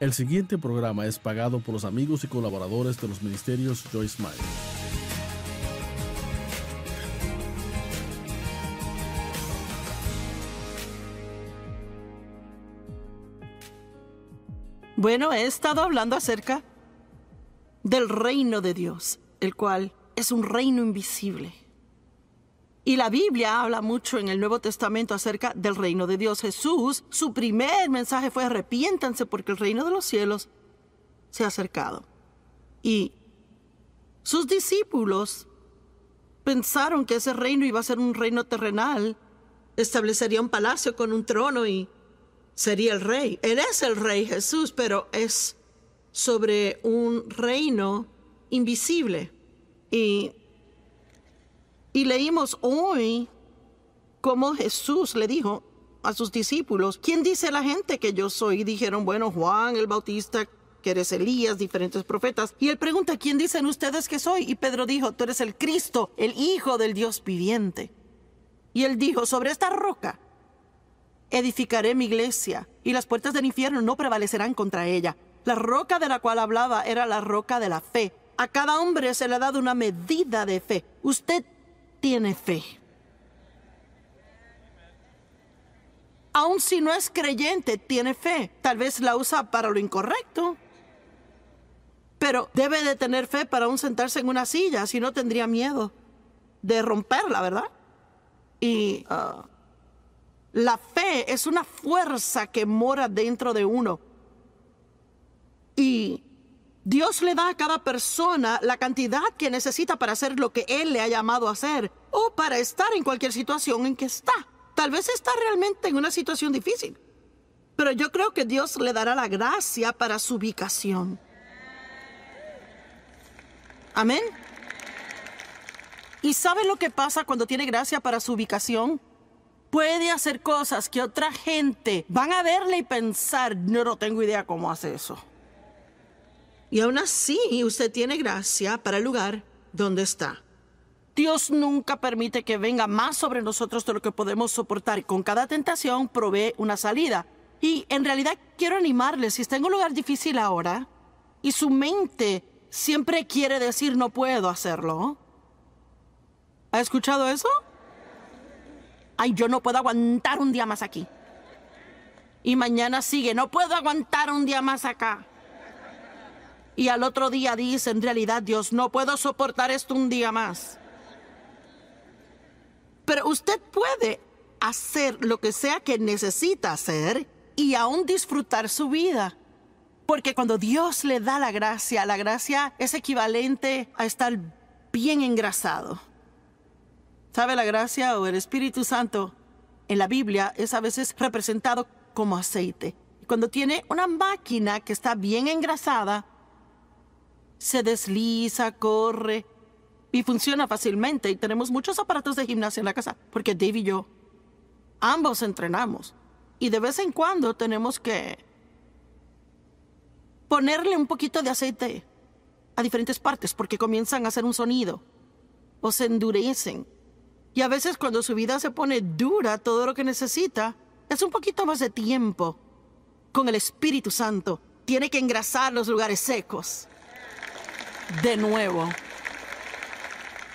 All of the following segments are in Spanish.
El siguiente programa es pagado por los amigos y colaboradores de los ministerios Joyce Meyer. Bueno, he estado hablando acerca del reino de Dios, el cual es un reino invisible y la Biblia habla mucho en el Nuevo Testamento acerca del reino de Dios. Jesús, su primer mensaje fue arrepiéntanse porque el reino de los cielos se ha acercado. Y sus discípulos pensaron que ese reino iba a ser un reino terrenal. Establecería un palacio con un trono y sería el rey. Él es el rey Jesús, pero es sobre un reino invisible. Y y leímos hoy cómo Jesús le dijo a sus discípulos, ¿quién dice la gente que yo soy? Y dijeron, bueno, Juan el Bautista, que eres Elías, diferentes profetas. Y él pregunta, ¿quién dicen ustedes que soy? Y Pedro dijo, tú eres el Cristo, el Hijo del Dios viviente. Y él dijo, sobre esta roca edificaré mi iglesia, y las puertas del infierno no prevalecerán contra ella. La roca de la cual hablaba era la roca de la fe. A cada hombre se le ha dado una medida de fe. Usted tiene fe. Aun si no es creyente, tiene fe. Tal vez la usa para lo incorrecto. Pero debe de tener fe para un sentarse en una silla, si no tendría miedo de romperla, ¿verdad? Y uh, la fe es una fuerza que mora dentro de uno. Y Dios le da a cada persona la cantidad que necesita para hacer lo que Él le ha llamado a hacer o para estar en cualquier situación en que está. Tal vez está realmente en una situación difícil, pero yo creo que Dios le dará la gracia para su ubicación. Amén. ¿Y sabe lo que pasa cuando tiene gracia para su ubicación? Puede hacer cosas que otra gente van a verle y pensar, no, no tengo idea cómo hace eso. Y aún así, usted tiene gracia para el lugar donde está. Dios nunca permite que venga más sobre nosotros de lo que podemos soportar. Con cada tentación provee una salida. Y en realidad quiero animarles, si está en un lugar difícil ahora y su mente siempre quiere decir no puedo hacerlo. ¿Ha escuchado eso? Ay, yo no puedo aguantar un día más aquí. Y mañana sigue, no puedo aguantar un día más acá y al otro día dice, en realidad Dios, no puedo soportar esto un día más. Pero usted puede hacer lo que sea que necesita hacer y aún disfrutar su vida. Porque cuando Dios le da la gracia, la gracia es equivalente a estar bien engrasado. ¿Sabe la gracia o el Espíritu Santo? En la Biblia es a veces representado como aceite. cuando tiene una máquina que está bien engrasada, se desliza, corre y funciona fácilmente. Y tenemos muchos aparatos de gimnasia en la casa, porque Dave y yo ambos entrenamos. Y de vez en cuando tenemos que ponerle un poquito de aceite a diferentes partes porque comienzan a hacer un sonido o se endurecen. Y a veces cuando su vida se pone dura, todo lo que necesita es un poquito más de tiempo. Con el Espíritu Santo, tiene que engrasar los lugares secos de nuevo.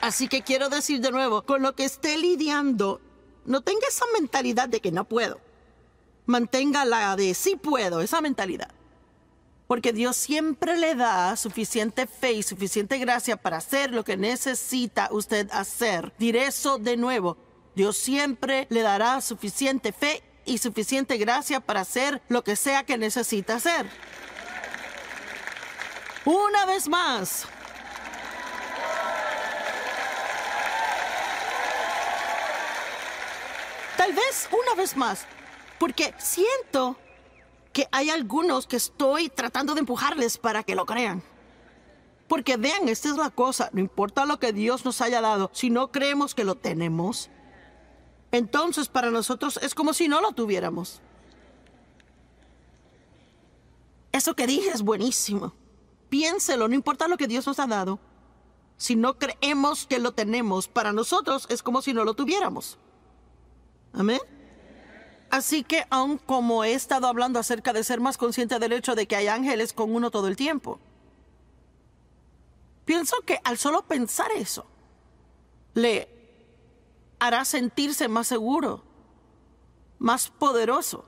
Así que quiero decir de nuevo, con lo que esté lidiando, no tenga esa mentalidad de que no puedo. Mantenga la de sí puedo, esa mentalidad. Porque Dios siempre le da suficiente fe y suficiente gracia para hacer lo que necesita usted hacer. Diré eso de nuevo. Dios siempre le dará suficiente fe y suficiente gracia para hacer lo que sea que necesita hacer una vez más. Tal vez una vez más, porque siento que hay algunos que estoy tratando de empujarles para que lo crean. Porque vean, esta es la cosa, no importa lo que Dios nos haya dado, si no creemos que lo tenemos, entonces para nosotros es como si no lo tuviéramos. Eso que dije es buenísimo. Piénselo, no importa lo que Dios nos ha dado. Si no creemos que lo tenemos, para nosotros es como si no lo tuviéramos. Amén. Así que aun como he estado hablando acerca de ser más consciente del hecho de que hay ángeles con uno todo el tiempo, pienso que al solo pensar eso, le hará sentirse más seguro, más poderoso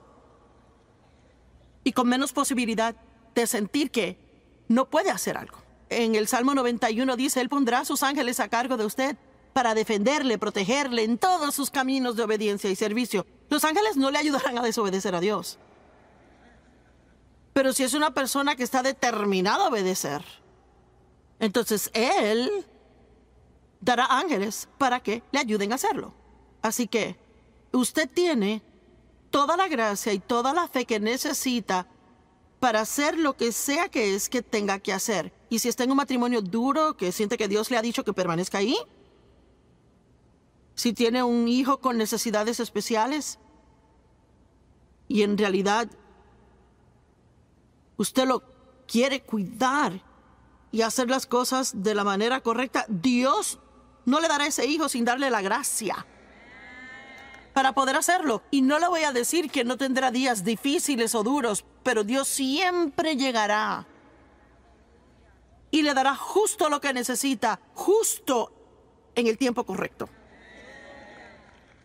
y con menos posibilidad de sentir que no puede hacer algo. En el Salmo 91 dice, Él pondrá a sus ángeles a cargo de usted para defenderle, protegerle en todos sus caminos de obediencia y servicio. Los ángeles no le ayudarán a desobedecer a Dios. Pero si es una persona que está determinada a obedecer, entonces Él dará ángeles para que le ayuden a hacerlo. Así que usted tiene toda la gracia y toda la fe que necesita para hacer lo que sea que es que tenga que hacer. Y si está en un matrimonio duro, que siente que Dios le ha dicho que permanezca ahí. Si tiene un hijo con necesidades especiales. Y en realidad, usted lo quiere cuidar y hacer las cosas de la manera correcta. Dios no le dará ese hijo sin darle la gracia para poder hacerlo. Y no le voy a decir que no tendrá días difíciles o duros, pero Dios siempre llegará. Y le dará justo lo que necesita, justo en el tiempo correcto.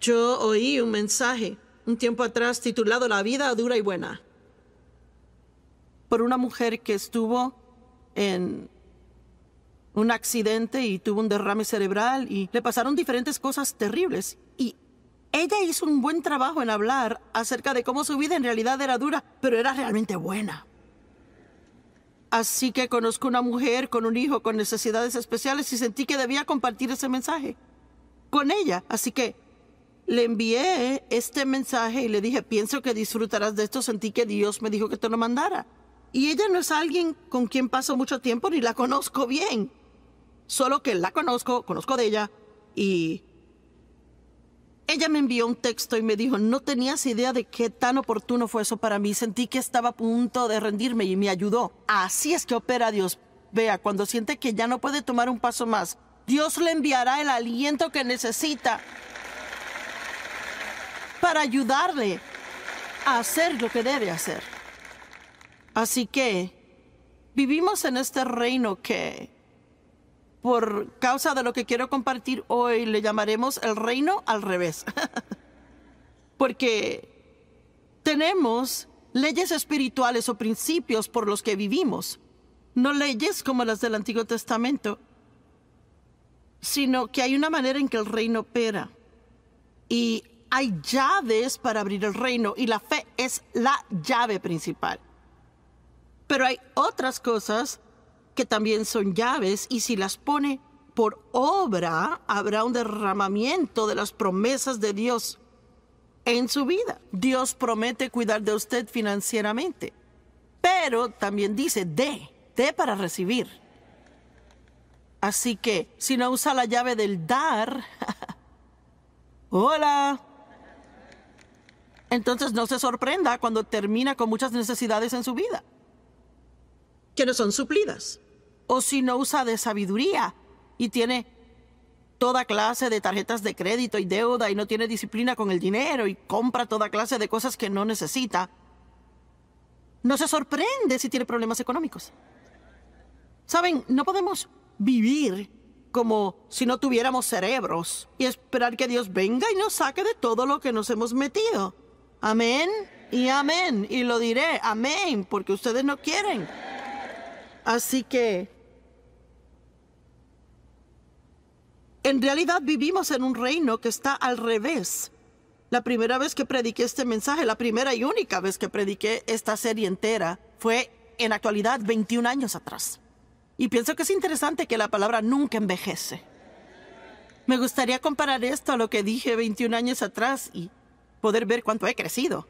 Yo oí un mensaje un tiempo atrás titulado La vida dura y buena. Por una mujer que estuvo en un accidente y tuvo un derrame cerebral y le pasaron diferentes cosas terribles. Y ella hizo un buen trabajo en hablar acerca de cómo su vida en realidad era dura, pero era realmente buena. Así que conozco una mujer con un hijo con necesidades especiales y sentí que debía compartir ese mensaje con ella. Así que le envié este mensaje y le dije, pienso que disfrutarás de esto, sentí que Dios me dijo que te lo mandara. Y ella no es alguien con quien paso mucho tiempo ni la conozco bien. Solo que la conozco, conozco de ella y ella me envió un texto y me dijo, no tenías idea de qué tan oportuno fue eso para mí. Sentí que estaba a punto de rendirme y me ayudó. Así es que opera Dios. Vea, cuando siente que ya no puede tomar un paso más, Dios le enviará el aliento que necesita para ayudarle a hacer lo que debe hacer. Así que vivimos en este reino que por causa de lo que quiero compartir hoy, le llamaremos el reino al revés. Porque tenemos leyes espirituales o principios por los que vivimos, no leyes como las del Antiguo Testamento, sino que hay una manera en que el reino opera. Y hay llaves para abrir el reino y la fe es la llave principal. Pero hay otras cosas que también son llaves, y si las pone por obra, habrá un derramamiento de las promesas de Dios en su vida. Dios promete cuidar de usted financieramente, pero también dice, dé, dé para recibir. Así que, si no usa la llave del dar, hola. Entonces no se sorprenda cuando termina con muchas necesidades en su vida que no son suplidas. O si no usa de sabiduría y tiene toda clase de tarjetas de crédito y deuda y no tiene disciplina con el dinero y compra toda clase de cosas que no necesita, no se sorprende si tiene problemas económicos. Saben, no podemos vivir como si no tuviéramos cerebros y esperar que Dios venga y nos saque de todo lo que nos hemos metido. Amén y amén. Y lo diré, amén, porque ustedes no quieren. Así que... En realidad vivimos en un reino que está al revés. La primera vez que prediqué este mensaje, la primera y única vez que prediqué esta serie entera, fue en actualidad 21 años atrás. Y pienso que es interesante que la palabra nunca envejece. Me gustaría comparar esto a lo que dije 21 años atrás y poder ver cuánto he crecido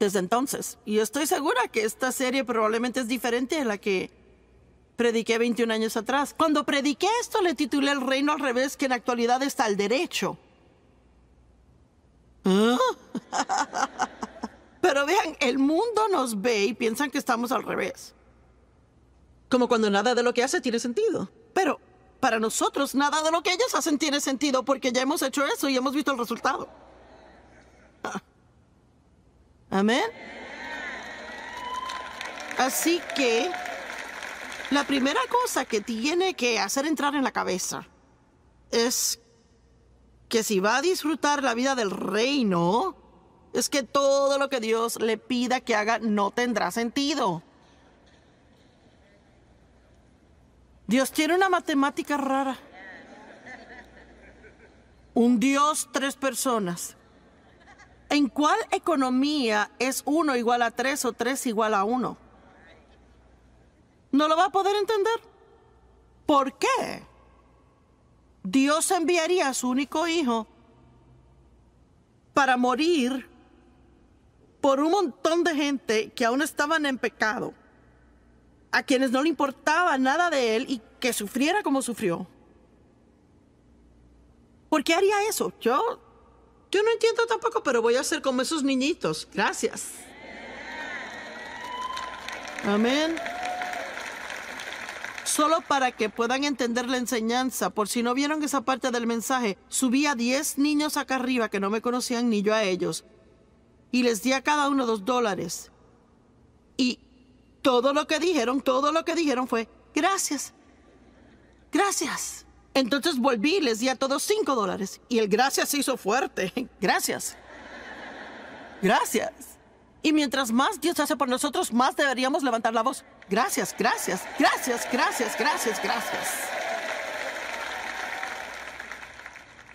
desde entonces. Y estoy segura que esta serie probablemente es diferente a la que prediqué 21 años atrás. Cuando prediqué esto le titulé El reino al revés, que en actualidad está al derecho. Pero vean, el mundo nos ve y piensan que estamos al revés. Como cuando nada de lo que hace tiene sentido. Pero para nosotros nada de lo que ellos hacen tiene sentido porque ya hemos hecho eso y hemos visto el resultado. Amén. Así que la primera cosa que tiene que hacer entrar en la cabeza es que si va a disfrutar la vida del reino, es que todo lo que Dios le pida que haga no tendrá sentido. Dios tiene una matemática rara. Un Dios, tres personas. ¿En cuál economía es uno igual a tres o tres igual a uno? No lo va a poder entender. ¿Por qué? Dios enviaría a su único hijo para morir por un montón de gente que aún estaban en pecado, a quienes no le importaba nada de él y que sufriera como sufrió. ¿Por qué haría eso? Yo yo no entiendo tampoco, pero voy a ser como esos niñitos. Gracias. Amén. Solo para que puedan entender la enseñanza, por si no vieron esa parte del mensaje, subí a 10 niños acá arriba que no me conocían ni yo a ellos. Y les di a cada uno dos dólares. Y todo lo que dijeron, todo lo que dijeron fue, gracias, gracias. Entonces volví y les di a todos cinco dólares. Y el gracias se hizo fuerte. Gracias. Gracias. Y mientras más Dios hace por nosotros, más deberíamos levantar la voz. Gracias, gracias, gracias, gracias, gracias, gracias.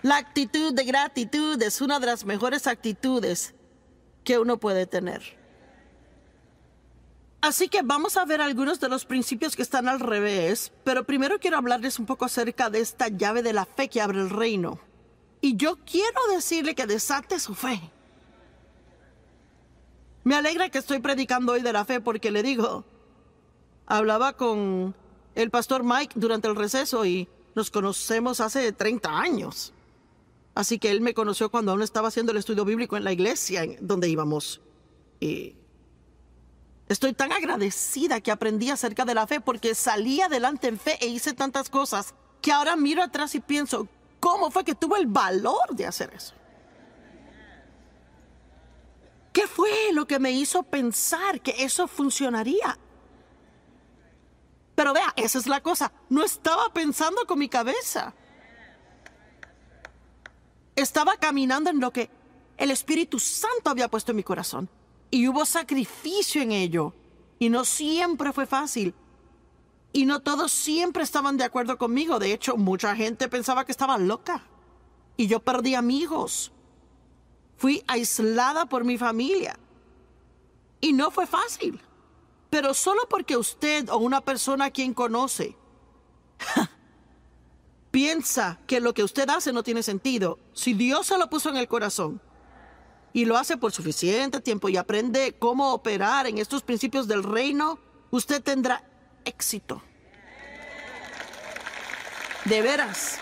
La actitud de gratitud es una de las mejores actitudes que uno puede tener. Así que vamos a ver algunos de los principios que están al revés, pero primero quiero hablarles un poco acerca de esta llave de la fe que abre el reino. Y yo quiero decirle que desate su fe. Me alegra que estoy predicando hoy de la fe porque le digo, hablaba con el pastor Mike durante el receso y nos conocemos hace 30 años. Así que él me conoció cuando aún estaba haciendo el estudio bíblico en la iglesia donde íbamos. Y Estoy tan agradecida que aprendí acerca de la fe porque salí adelante en fe e hice tantas cosas que ahora miro atrás y pienso, ¿cómo fue que tuve el valor de hacer eso? ¿Qué fue lo que me hizo pensar que eso funcionaría? Pero vea, esa es la cosa. No estaba pensando con mi cabeza. Estaba caminando en lo que el Espíritu Santo había puesto en mi corazón y hubo sacrificio en ello. Y no siempre fue fácil. Y no todos siempre estaban de acuerdo conmigo. De hecho, mucha gente pensaba que estaba loca. Y yo perdí amigos. Fui aislada por mi familia. Y no fue fácil. Pero solo porque usted o una persona a quien conoce piensa que lo que usted hace no tiene sentido, si Dios se lo puso en el corazón, y lo hace por suficiente tiempo y aprende cómo operar en estos principios del reino, usted tendrá éxito. De veras.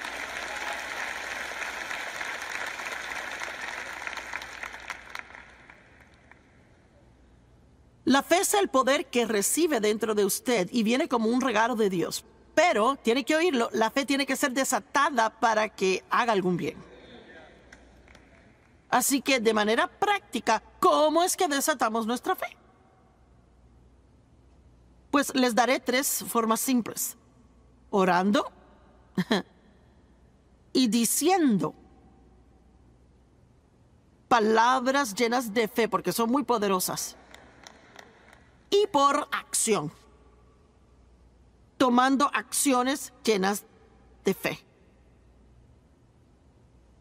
La fe es el poder que recibe dentro de usted y viene como un regalo de Dios. Pero, tiene que oírlo, la fe tiene que ser desatada para que haga algún bien. Así que de manera práctica, ¿cómo es que desatamos nuestra fe? Pues les daré tres formas simples. Orando y diciendo palabras llenas de fe, porque son muy poderosas. Y por acción. Tomando acciones llenas de fe.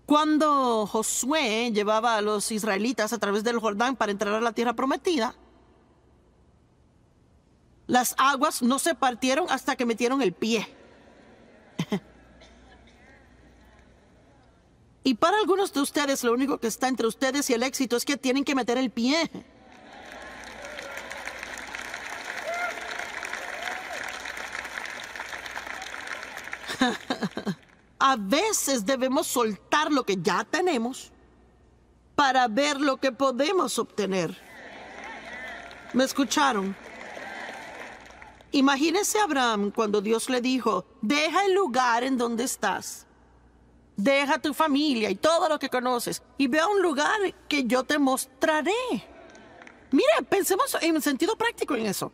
Cuando Josué llevaba a los israelitas a través del Jordán para entrar a la tierra prometida, las aguas no se partieron hasta que metieron el pie. y para algunos de ustedes, lo único que está entre ustedes y el éxito es que tienen que meter el pie. a veces debemos soltar lo que ya tenemos para ver lo que podemos obtener. ¿Me escucharon? Imagínese a Abraham cuando Dios le dijo, deja el lugar en donde estás, deja tu familia y todo lo que conoces y ve a un lugar que yo te mostraré. Mire, pensemos en sentido práctico en eso.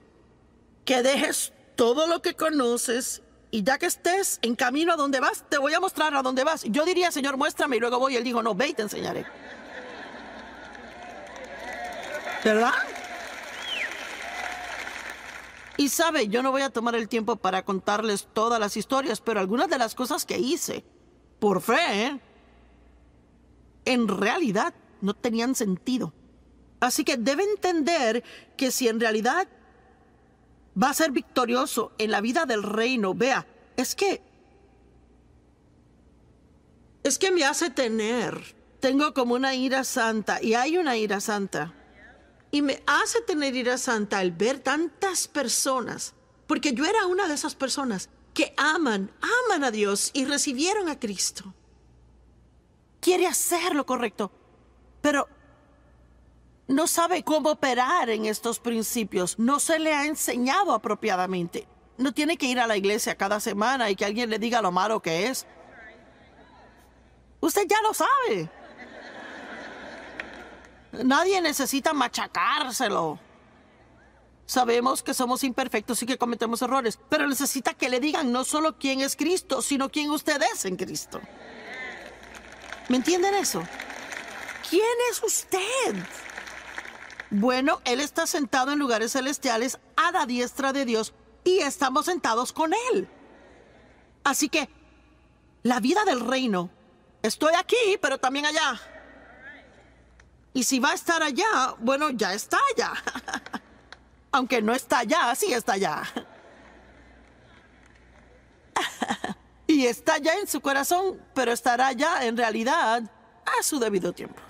Que dejes todo lo que conoces y ya que estés en camino a donde vas, te voy a mostrar a dónde vas. Yo diría, Señor, muéstrame, y luego voy. Y él dijo, no, ve y te enseñaré. ¿Verdad? Y sabe, yo no voy a tomar el tiempo para contarles todas las historias, pero algunas de las cosas que hice, por fe, ¿eh? en realidad no tenían sentido. Así que debe entender que si en realidad va a ser victorioso en la vida del reino. Vea, es que... Es que me hace tener. Tengo como una ira santa y hay una ira santa. Y me hace tener ira santa al ver tantas personas, porque yo era una de esas personas que aman, aman a Dios y recibieron a Cristo. Quiere hacer lo correcto, pero no sabe cómo operar en estos principios, no se le ha enseñado apropiadamente. No tiene que ir a la iglesia cada semana y que alguien le diga lo malo que es. Usted ya lo sabe. Nadie necesita machacárselo. Sabemos que somos imperfectos y que cometemos errores, pero necesita que le digan no solo quién es Cristo, sino quién usted es en Cristo. ¿Me entienden eso? ¿Quién es usted? Bueno, Él está sentado en lugares celestiales a la diestra de Dios y estamos sentados con Él. Así que la vida del reino, estoy aquí, pero también allá. Y si va a estar allá, bueno, ya está allá. Aunque no está allá, sí está allá. y está allá en su corazón, pero estará allá en realidad a su debido tiempo.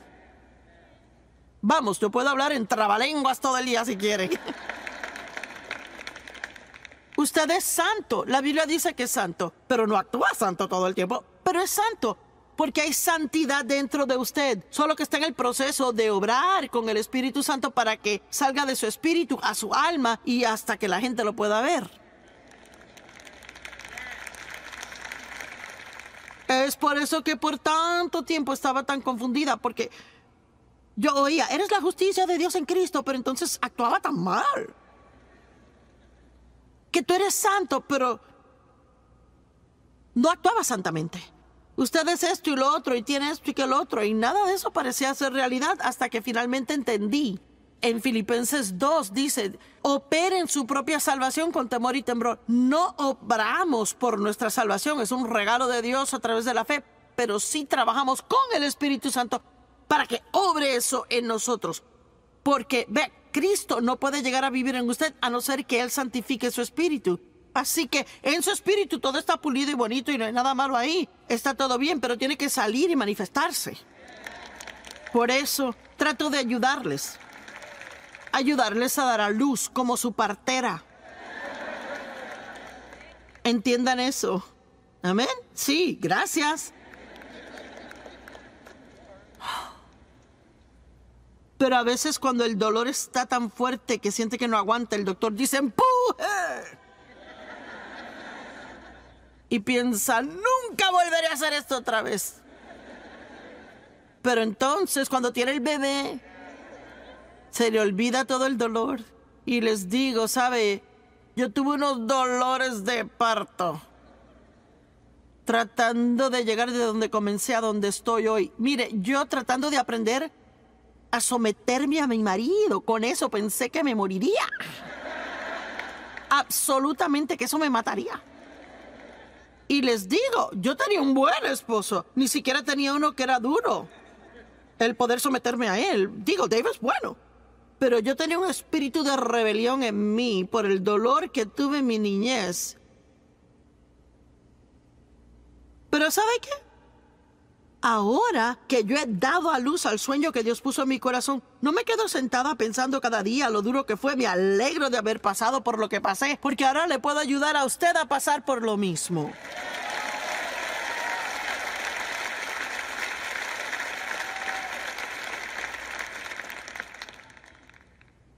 Vamos, yo puedo hablar en trabalenguas todo el día si quiere. Usted es santo. La Biblia dice que es santo, pero no actúa santo todo el tiempo. Pero es santo porque hay santidad dentro de usted. Solo que está en el proceso de obrar con el Espíritu Santo para que salga de su espíritu a su alma y hasta que la gente lo pueda ver. Es por eso que por tanto tiempo estaba tan confundida, porque yo oía, eres la justicia de Dios en Cristo, pero entonces actuaba tan mal. Que tú eres santo, pero no actuaba santamente. Usted es esto y lo otro, y tiene esto y que lo otro, y nada de eso parecía ser realidad hasta que finalmente entendí. En Filipenses 2 dice, operen su propia salvación con temor y temblor. No obramos por nuestra salvación, es un regalo de Dios a través de la fe, pero sí trabajamos con el Espíritu Santo para que obre eso en nosotros. Porque, ve, Cristo no puede llegar a vivir en usted a no ser que Él santifique su espíritu. Así que en su espíritu todo está pulido y bonito y no hay nada malo ahí. Está todo bien, pero tiene que salir y manifestarse. Por eso trato de ayudarles. Ayudarles a dar a luz como su partera. Entiendan eso. Amén. Sí, gracias. Pero a veces cuando el dolor está tan fuerte que siente que no aguanta, el doctor dice ¡empuje! Y piensa, nunca volveré a hacer esto otra vez. Pero entonces cuando tiene el bebé, se le olvida todo el dolor. Y les digo, ¿sabe? Yo tuve unos dolores de parto. Tratando de llegar de donde comencé a donde estoy hoy. Mire, yo tratando de aprender a someterme a mi marido. Con eso pensé que me moriría. Absolutamente que eso me mataría. Y les digo, yo tenía un buen esposo. Ni siquiera tenía uno que era duro. El poder someterme a él. Digo, Dave es bueno. Pero yo tenía un espíritu de rebelión en mí por el dolor que tuve en mi niñez. Pero ¿sabe qué? Ahora que yo he dado a luz al sueño que Dios puso en mi corazón, no me quedo sentada pensando cada día lo duro que fue, me alegro de haber pasado por lo que pasé, porque ahora le puedo ayudar a usted a pasar por lo mismo.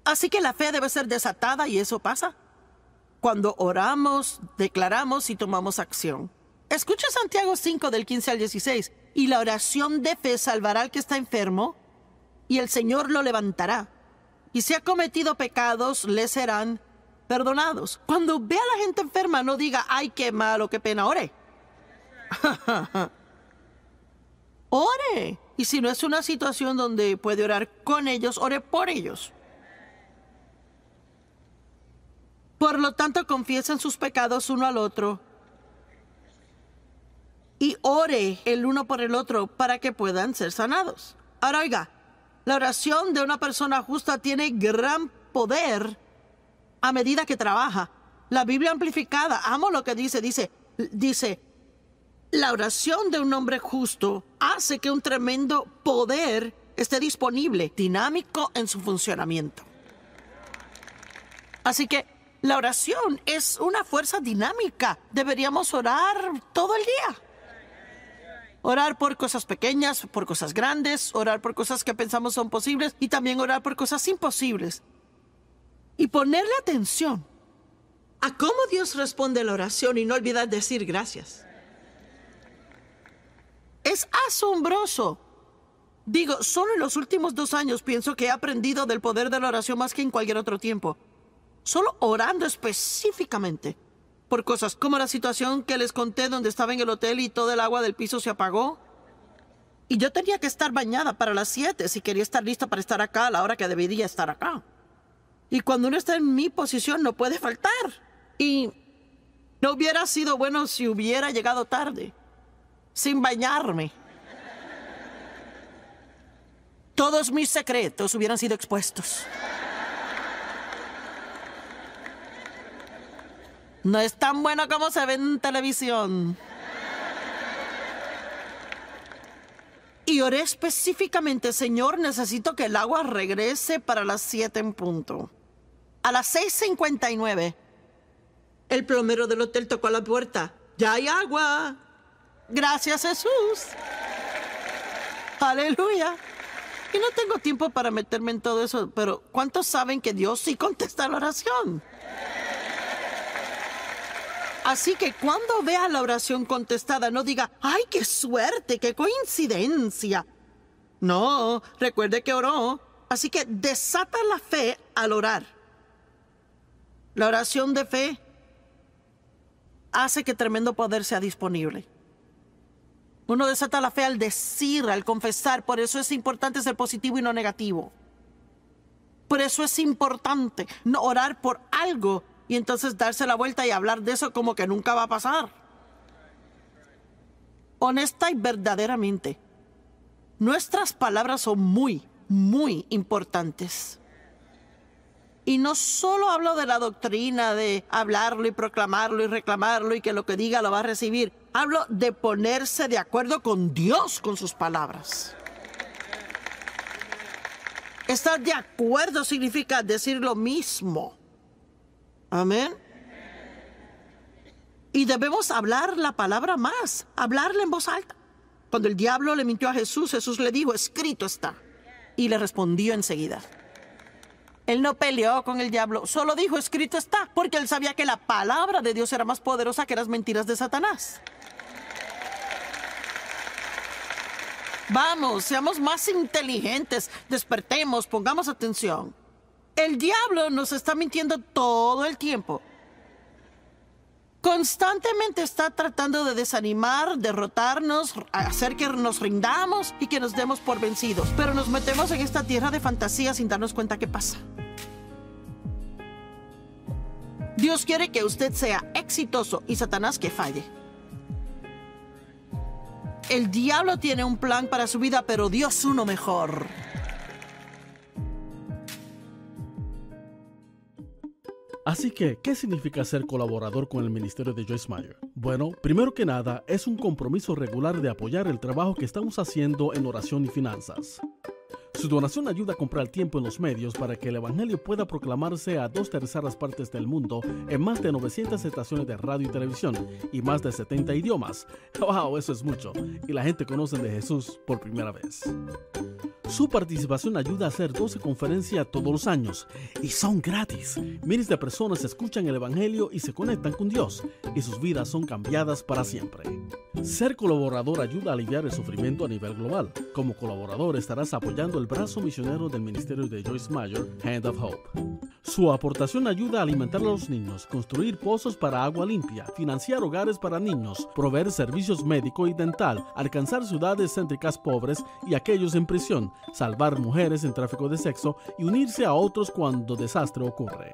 Así que la fe debe ser desatada y eso pasa cuando oramos, declaramos y tomamos acción. Escucha Santiago 5 del 15 al 16 y la oración de fe salvará al que está enfermo, y el Señor lo levantará. Y si ha cometido pecados, le serán perdonados. Cuando vea a la gente enferma, no diga, ay, qué malo, qué pena, ore. ore. Y si no es una situación donde puede orar con ellos, ore por ellos. Por lo tanto, confiesen sus pecados uno al otro y ore el uno por el otro para que puedan ser sanados. Ahora oiga, la oración de una persona justa tiene gran poder a medida que trabaja. La Biblia amplificada, amo lo que dice, dice, dice, la oración de un hombre justo hace que un tremendo poder esté disponible, dinámico en su funcionamiento. Así que la oración es una fuerza dinámica. Deberíamos orar todo el día. Orar por cosas pequeñas, por cosas grandes, orar por cosas que pensamos son posibles y también orar por cosas imposibles. Y ponerle atención a cómo Dios responde la oración y no olvidar decir gracias. Es asombroso. Digo, solo en los últimos dos años pienso que he aprendido del poder de la oración más que en cualquier otro tiempo. Solo orando específicamente por cosas como la situación que les conté donde estaba en el hotel y todo el agua del piso se apagó. Y yo tenía que estar bañada para las 7 si quería estar lista para estar acá a la hora que debería estar acá. Y cuando uno está en mi posición no puede faltar. Y no hubiera sido bueno si hubiera llegado tarde, sin bañarme. Todos mis secretos hubieran sido expuestos. No es tan bueno como se ve en televisión. Y oré específicamente, Señor, necesito que el agua regrese para las 7 en punto. A las 6.59, el plomero del hotel tocó la puerta. Ya hay agua. Gracias, Jesús. Aleluya. Y no tengo tiempo para meterme en todo eso, pero ¿cuántos saben que Dios sí contesta la oración? Así que cuando vea la oración contestada, no diga, ¡ay, qué suerte, qué coincidencia! No, recuerde que oró. Así que desata la fe al orar. La oración de fe hace que tremendo poder sea disponible. Uno desata la fe al decir, al confesar. Por eso es importante ser positivo y no negativo. Por eso es importante no orar por algo y entonces darse la vuelta y hablar de eso como que nunca va a pasar. Honesta y verdaderamente, nuestras palabras son muy, muy importantes. Y no solo hablo de la doctrina, de hablarlo y proclamarlo y reclamarlo y que lo que diga lo va a recibir. Hablo de ponerse de acuerdo con Dios con sus palabras. Estar de acuerdo significa decir lo mismo. Amén. Y debemos hablar la palabra más, hablarle en voz alta. Cuando el diablo le mintió a Jesús, Jesús le dijo, escrito está. Y le respondió enseguida. Él no peleó con el diablo, solo dijo, escrito está, porque él sabía que la palabra de Dios era más poderosa que las mentiras de Satanás. Vamos, seamos más inteligentes, despertemos, pongamos atención. El diablo nos está mintiendo todo el tiempo. Constantemente está tratando de desanimar, derrotarnos, hacer que nos rindamos y que nos demos por vencidos. Pero nos metemos en esta tierra de fantasía sin darnos cuenta qué pasa. Dios quiere que usted sea exitoso y Satanás que falle. El diablo tiene un plan para su vida, pero Dios uno mejor. Así que, ¿qué significa ser colaborador con el ministerio de Joyce Meyer? Bueno, primero que nada, es un compromiso regular de apoyar el trabajo que estamos haciendo en oración y finanzas. Su donación ayuda a comprar tiempo en los medios para que el Evangelio pueda proclamarse a dos terceras partes del mundo en más de 900 estaciones de radio y televisión y más de 70 idiomas. ¡Wow! Eso es mucho. Y la gente conoce de Jesús por primera vez. Su participación ayuda a hacer 12 conferencias todos los años y son gratis. Miles de personas escuchan el Evangelio y se conectan con Dios y sus vidas son cambiadas para siempre. Ser colaborador ayuda a aliviar el sufrimiento a nivel global. Como colaborador estarás apoyando el brazo misionero del ministerio de Joyce Meyer, Hand of Hope. Su aportación ayuda a alimentar a los niños, construir pozos para agua limpia, financiar hogares para niños, proveer servicios médico y dental, alcanzar ciudades céntricas pobres y aquellos en prisión, salvar mujeres en tráfico de sexo y unirse a otros cuando desastre ocurre.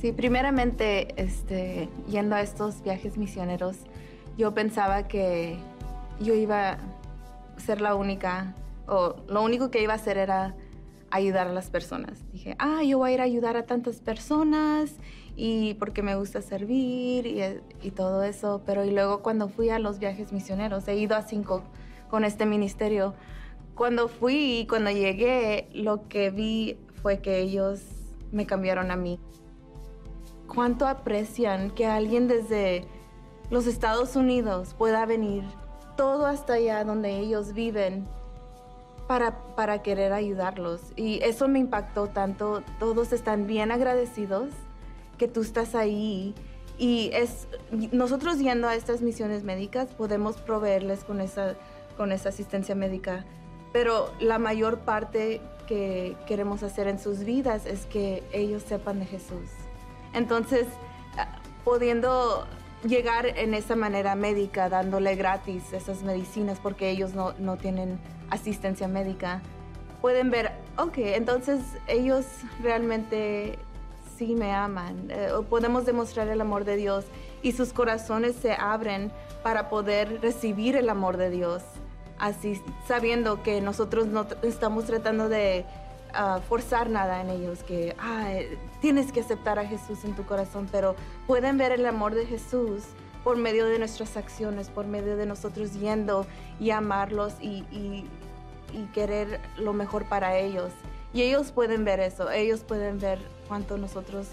Sí, primeramente, este, yendo a estos viajes misioneros, yo pensaba que yo iba a ser la única, o lo único que iba a hacer era ayudar a las personas. Dije, ah, yo voy a ir a ayudar a tantas personas y porque me gusta servir y, todo eso. Pero y luego cuando fui a los viajes misioneros, he ido a cinco con este ministerio. Cuando fui y cuando llegué, lo que vi fue que ellos me cambiaron a mí cuánto aprecian que alguien desde los Estados Unidos pueda venir todo hasta allá donde ellos viven para, querer ayudarlos. Y eso me impactó tanto. Todos están bien agradecidos que tú estás ahí. Y es, nosotros yendo a estas misiones médicas podemos proveerles con esa, con esa asistencia médica. Pero la mayor parte que queremos hacer en sus vidas es que ellos sepan de Jesús. Entonces, ah, pudiendo llegar en esa manera médica, dándole gratis esas medicinas porque ellos no, tienen asistencia médica, pueden ver, ok, entonces ellos realmente sí me aman. Eh, podemos demostrar el amor de Dios y sus corazones se abren para poder recibir el amor de Dios. Así, sabiendo que nosotros no estamos tratando de forzar nada en ellos, que tienes que aceptar a Jesús en tu corazón, pero pueden ver el amor de Jesús por medio de nuestras acciones, por medio de nosotros yendo y amarlos y, querer lo mejor para ellos. Y ellos pueden ver eso, ellos pueden ver cuánto nosotros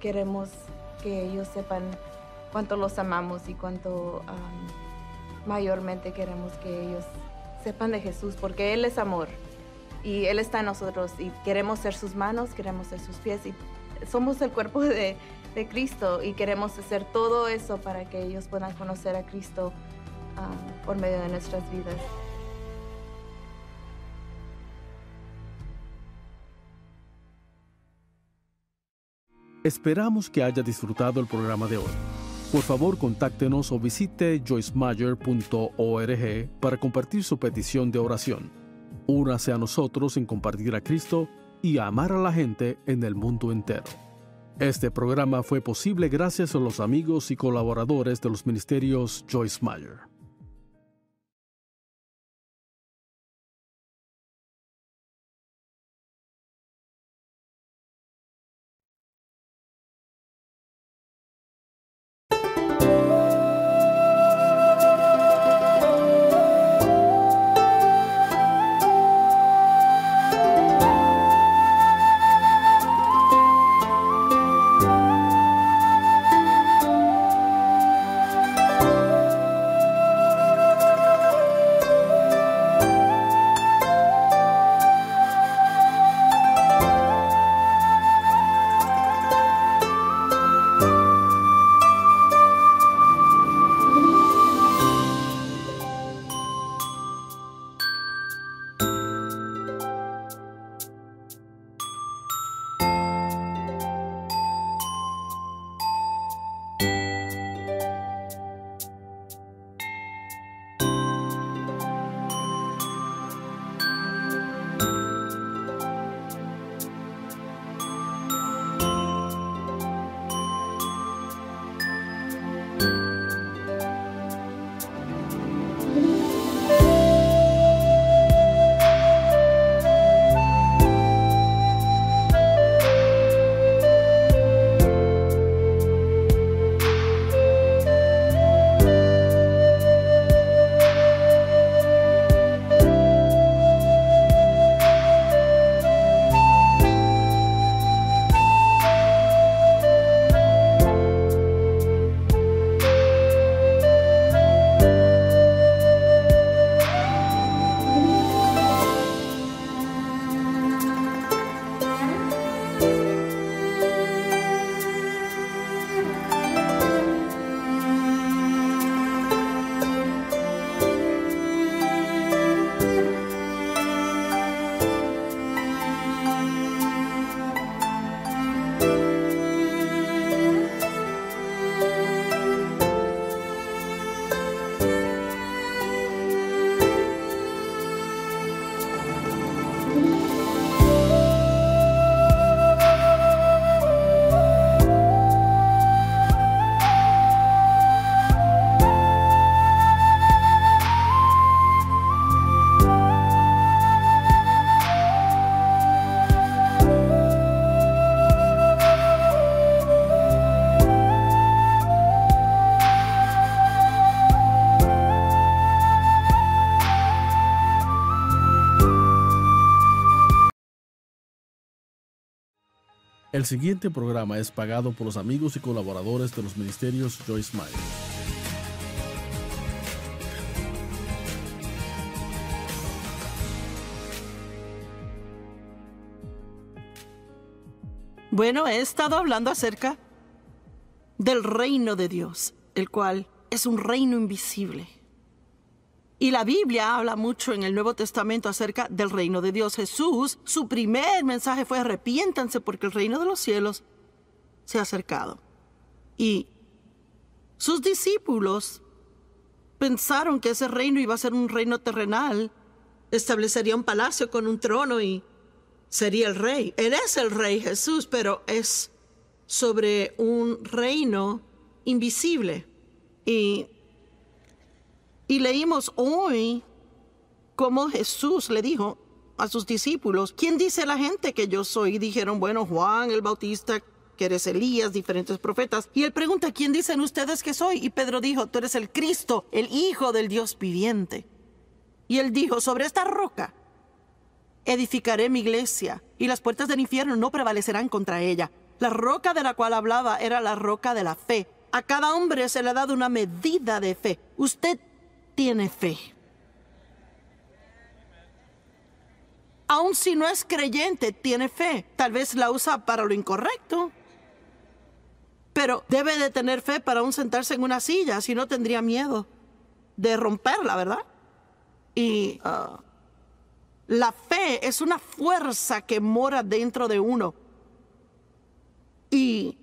queremos que ellos sepan cuánto los amamos y cuánto mayormente queremos que ellos sepan de Jesús, porque Él es amor y Él está en nosotros y queremos ser sus manos, queremos ser sus pies y somos el cuerpo de, Cristo y queremos hacer todo eso para que ellos puedan conocer a Cristo ah, por medio de nuestras vidas. Esperamos que haya disfrutado el programa de hoy. Por favor, contáctenos o visite joysmayer.org para compartir su petición de oración. Únase a nosotros en compartir a Cristo y amar a la gente en el mundo entero. Este programa fue posible gracias a los amigos y colaboradores de los ministerios Joyce Meyer. El siguiente programa es pagado por los amigos y colaboradores de los ministerios Joyce Meyer. Bueno, he estado hablando acerca del reino de Dios, el cual es un reino invisible y la Biblia habla mucho en el Nuevo Testamento acerca del reino de Dios. Jesús, su primer mensaje fue arrepiéntanse porque el reino de los cielos se ha acercado. Y sus discípulos pensaron que ese reino iba a ser un reino terrenal. Establecería un palacio con un trono y sería el rey. Él es el rey Jesús, pero es sobre un reino invisible. Y y leímos hoy cómo Jesús le dijo a sus discípulos, ¿quién dice la gente que yo soy? dijeron, bueno, Juan el Bautista, que eres Elías, diferentes profetas. Y él pregunta, ¿quién dicen ustedes que soy? Y Pedro dijo, tú eres el Cristo, el Hijo del Dios viviente. Y él dijo, sobre esta roca edificaré mi iglesia, y las puertas del infierno no prevalecerán contra ella. La roca de la cual hablaba era la roca de la fe. A cada hombre se le ha dado una medida de fe. Usted tiene fe. Aun si no es creyente, tiene fe. Tal vez la usa para lo incorrecto. Pero debe de tener fe para aún sentarse en una silla, si no tendría miedo de romperla, ¿verdad? Y ah, la fe es una fuerza que mora dentro de uno. Y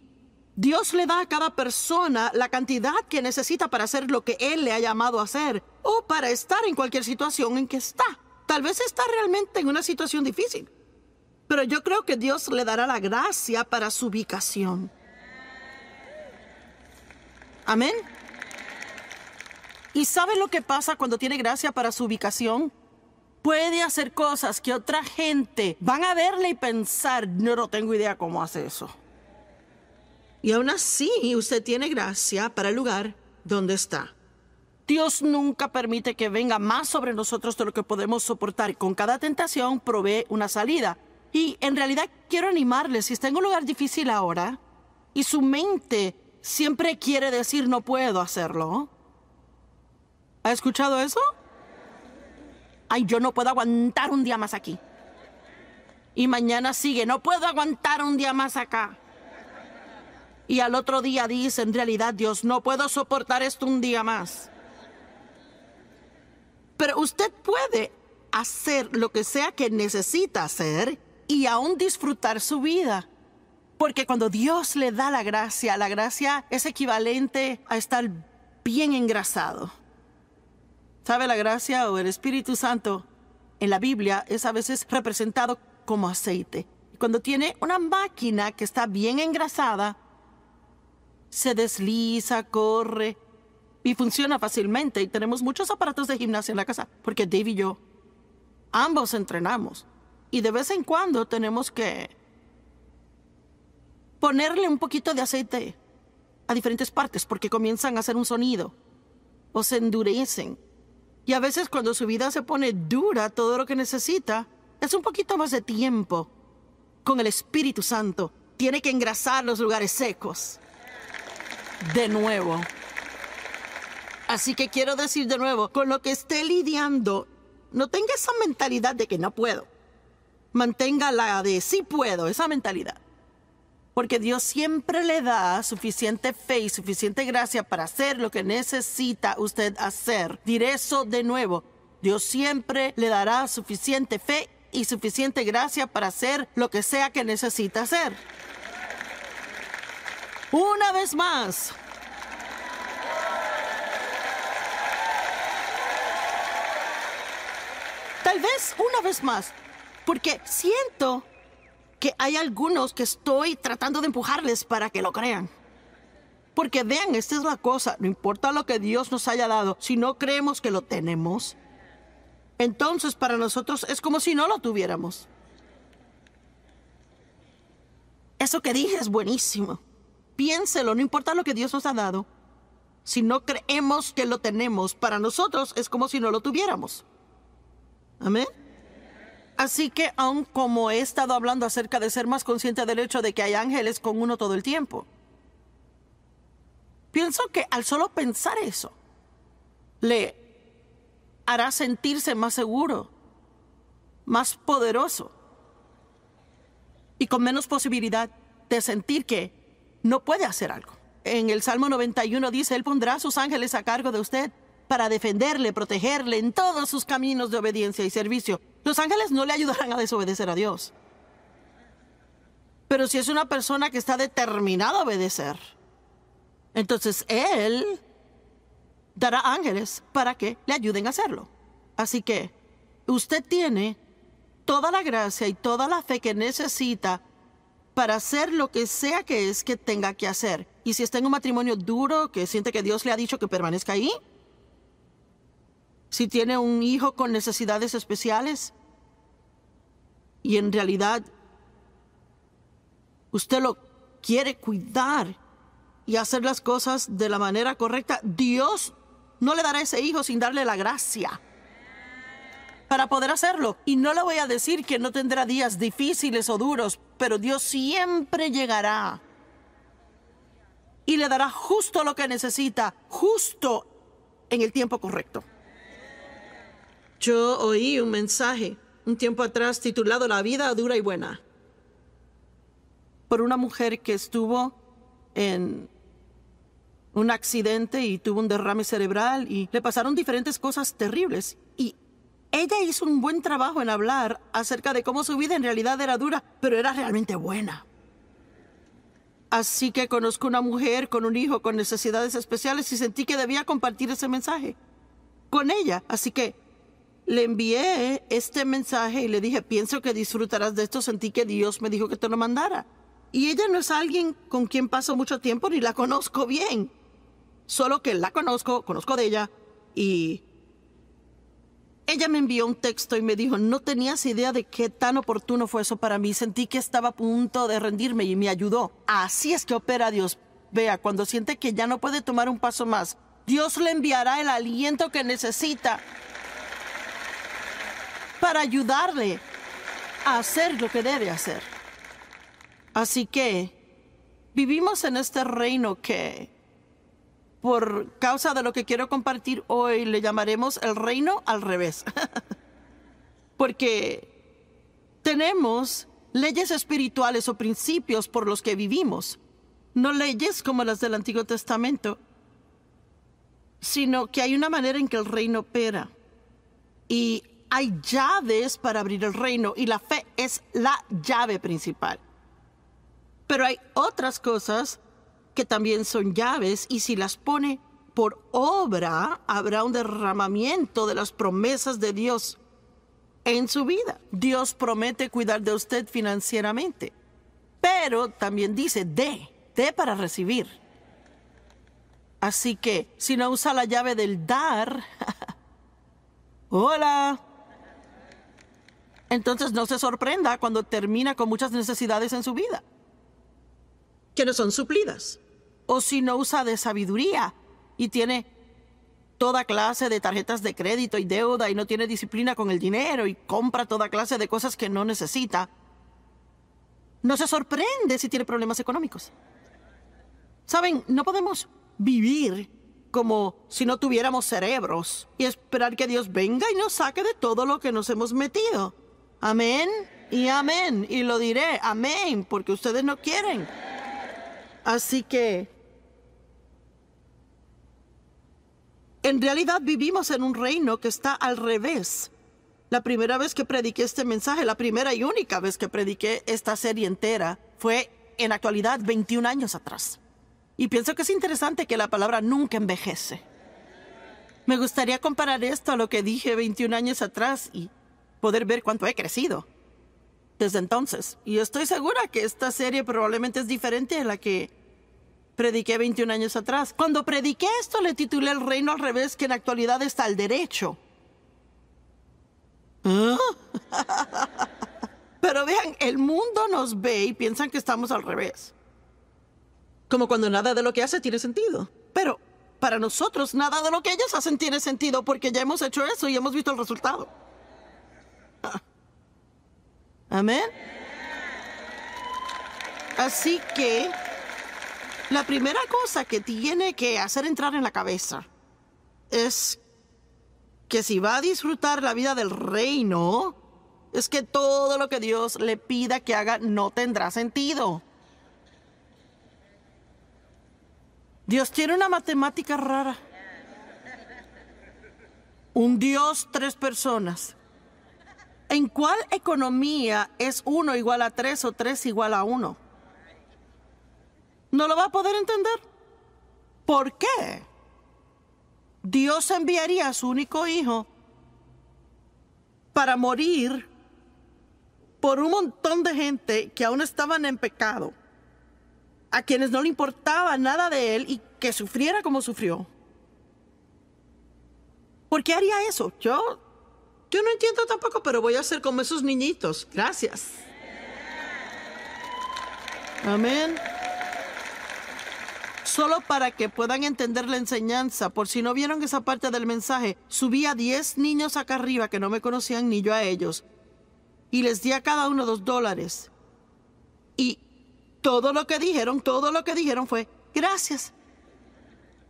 Dios le da a cada persona la cantidad que necesita para hacer lo que Él le ha llamado a hacer o para estar en cualquier situación en que está. Tal vez está realmente en una situación difícil, pero yo creo que Dios le dará la gracia para su ubicación. Amén. ¿Y sabe lo que pasa cuando tiene gracia para su ubicación? Puede hacer cosas que otra gente van a verle y pensar, no, no tengo idea cómo hace eso. Y aún así, usted tiene gracia para el lugar donde está. Dios nunca permite que venga más sobre nosotros de lo que podemos soportar. Con cada tentación provee una salida. Y en realidad quiero animarle, si está en un lugar difícil ahora y su mente siempre quiere decir no puedo hacerlo. ¿Ha escuchado eso? Ay, yo no puedo aguantar un día más aquí. Y mañana sigue, no puedo aguantar un día más acá. Y al otro día dice, en realidad, Dios, no puedo soportar esto un día más. Pero usted puede hacer lo que sea que necesita hacer y aún disfrutar su vida. Porque cuando Dios le da la gracia, la gracia es equivalente a estar bien engrasado. ¿Sabe la gracia o el Espíritu Santo? En la Biblia es a veces representado como aceite. Cuando tiene una máquina que está bien engrasada, se desliza, corre y funciona fácilmente. Y tenemos muchos aparatos de gimnasia en la casa, porque Dave y yo ambos entrenamos. Y de vez en cuando tenemos que ponerle un poquito de aceite a diferentes partes porque comienzan a hacer un sonido o se endurecen. Y a veces cuando su vida se pone dura, todo lo que necesita es un poquito más de tiempo con el Espíritu Santo. Tiene que engrasar los lugares secos de nuevo. Así que quiero decir de nuevo, con lo que esté lidiando, no tenga esa mentalidad de que no puedo. Mantenga la de sí puedo, esa mentalidad. Porque Dios siempre le da suficiente fe y suficiente gracia para hacer lo que necesita usted hacer. Diré eso de nuevo. Dios siempre le dará suficiente fe y suficiente gracia para hacer lo que sea que necesita hacer una vez más. Tal vez una vez más, porque siento que hay algunos que estoy tratando de empujarles para que lo crean. Porque vean, esta es la cosa, no importa lo que Dios nos haya dado, si no creemos que lo tenemos, entonces para nosotros es como si no lo tuviéramos. Eso que dije es buenísimo. Piénselo, no importa lo que Dios nos ha dado. Si no creemos que lo tenemos, para nosotros es como si no lo tuviéramos. Amén. Así que aun como he estado hablando acerca de ser más consciente del hecho de que hay ángeles con uno todo el tiempo, pienso que al solo pensar eso, le hará sentirse más seguro, más poderoso y con menos posibilidad de sentir que no puede hacer algo. En el Salmo 91 dice, Él pondrá a sus ángeles a cargo de usted para defenderle, protegerle en todos sus caminos de obediencia y servicio. Los ángeles no le ayudarán a desobedecer a Dios. Pero si es una persona que está determinada a obedecer, entonces Él dará ángeles para que le ayuden a hacerlo. Así que usted tiene toda la gracia y toda la fe que necesita para hacer lo que sea que es que tenga que hacer. Y si está en un matrimonio duro, que siente que Dios le ha dicho que permanezca ahí. Si tiene un hijo con necesidades especiales. Y en realidad, usted lo quiere cuidar y hacer las cosas de la manera correcta. Dios no le dará ese hijo sin darle la gracia para poder hacerlo. Y no le voy a decir que no tendrá días difíciles o duros, pero Dios siempre llegará. Y le dará justo lo que necesita, justo en el tiempo correcto. Yo oí un mensaje un tiempo atrás titulado La vida dura y buena. Por una mujer que estuvo en un accidente y tuvo un derrame cerebral y le pasaron diferentes cosas terribles. Ella hizo un buen trabajo en hablar acerca de cómo su vida en realidad era dura, pero era realmente buena. Así que conozco una mujer con un hijo con necesidades especiales y sentí que debía compartir ese mensaje con ella. Así que le envié este mensaje y le dije, pienso que disfrutarás de esto, sentí que Dios me dijo que te lo mandara. Y ella no es alguien con quien paso mucho tiempo ni la conozco bien. Solo que la conozco, conozco de ella y ella me envió un texto y me dijo, no tenías idea de qué tan oportuno fue eso para mí. Sentí que estaba a punto de rendirme y me ayudó. Así es que opera Dios. Vea, cuando siente que ya no puede tomar un paso más, Dios le enviará el aliento que necesita para ayudarle a hacer lo que debe hacer. Así que vivimos en este reino que por causa de lo que quiero compartir hoy, le llamaremos el reino al revés. Porque tenemos leyes espirituales o principios por los que vivimos, no leyes como las del Antiguo Testamento, sino que hay una manera en que el reino opera. Y hay llaves para abrir el reino y la fe es la llave principal. Pero hay otras cosas que también son llaves, y si las pone por obra, habrá un derramamiento de las promesas de Dios en su vida. Dios promete cuidar de usted financieramente, pero también dice, dé, dé para recibir. Así que si no usa la llave del dar, hola. Entonces no se sorprenda cuando termina con muchas necesidades en su vida, que no son suplidas o si no usa de sabiduría y tiene toda clase de tarjetas de crédito y deuda y no tiene disciplina con el dinero y compra toda clase de cosas que no necesita, no se sorprende si tiene problemas económicos. Saben, no podemos vivir como si no tuviéramos cerebros y esperar que Dios venga y nos saque de todo lo que nos hemos metido. Amén y amén. Y lo diré, amén, porque ustedes no quieren. Así que En realidad vivimos en un reino que está al revés. La primera vez que prediqué este mensaje, la primera y única vez que prediqué esta serie entera, fue en actualidad 21 años atrás. Y pienso que es interesante que la palabra nunca envejece. Me gustaría comparar esto a lo que dije 21 años atrás y poder ver cuánto he crecido desde entonces. Y estoy segura que esta serie probablemente es diferente a la que Prediqué 21 años atrás. Cuando prediqué esto le titulé El reino al revés, que en actualidad está al derecho. ¿Ah? Pero vean, el mundo nos ve y piensan que estamos al revés. Como cuando nada de lo que hace tiene sentido. Pero para nosotros nada de lo que ellos hacen tiene sentido porque ya hemos hecho eso y hemos visto el resultado. Ah. Amén. Así que la primera cosa que tiene que hacer entrar en la cabeza es que si va a disfrutar la vida del reino, es que todo lo que Dios le pida que haga no tendrá sentido. Dios tiene una matemática rara. Un Dios, tres personas. ¿En cuál economía es uno igual a tres o tres igual a uno? no lo va a poder entender. ¿Por qué? Dios enviaría a su único hijo para morir por un montón de gente que aún estaban en pecado, a quienes no le importaba nada de él y que sufriera como sufrió. ¿Por qué haría eso? Yo, yo no entiendo tampoco, pero voy a ser como esos niñitos. Gracias. Amén solo para que puedan entender la enseñanza. Por si no vieron esa parte del mensaje, subí a 10 niños acá arriba que no me conocían ni yo a ellos. Y les di a cada uno dos dólares. Y todo lo que dijeron, todo lo que dijeron fue, gracias,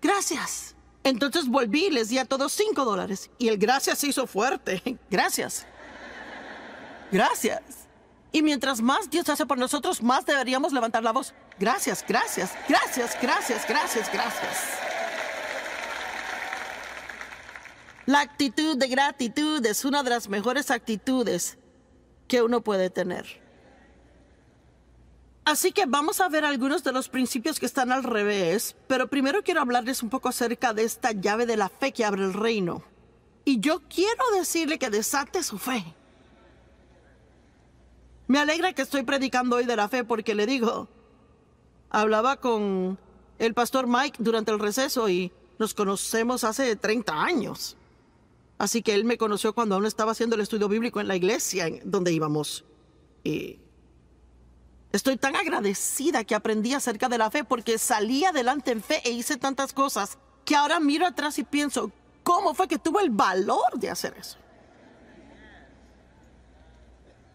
gracias. Entonces volví y les di a todos cinco dólares. Y el gracias se hizo fuerte. Gracias. Gracias. Y mientras más Dios hace por nosotros, más deberíamos levantar la voz. Gracias, gracias, gracias, gracias, gracias, gracias. La actitud de gratitud es una de las mejores actitudes que uno puede tener. Así que vamos a ver algunos de los principios que están al revés, pero primero quiero hablarles un poco acerca de esta llave de la fe que abre el reino. Y yo quiero decirle que desate su fe. Me alegra que estoy predicando hoy de la fe porque le digo, Hablaba con el pastor Mike durante el receso y nos conocemos hace 30 años. Así que él me conoció cuando aún estaba haciendo el estudio bíblico en la iglesia en donde íbamos. Y estoy tan agradecida que aprendí acerca de la fe porque salí adelante en fe e hice tantas cosas que ahora miro atrás y pienso, ¿cómo fue que tuve el valor de hacer eso?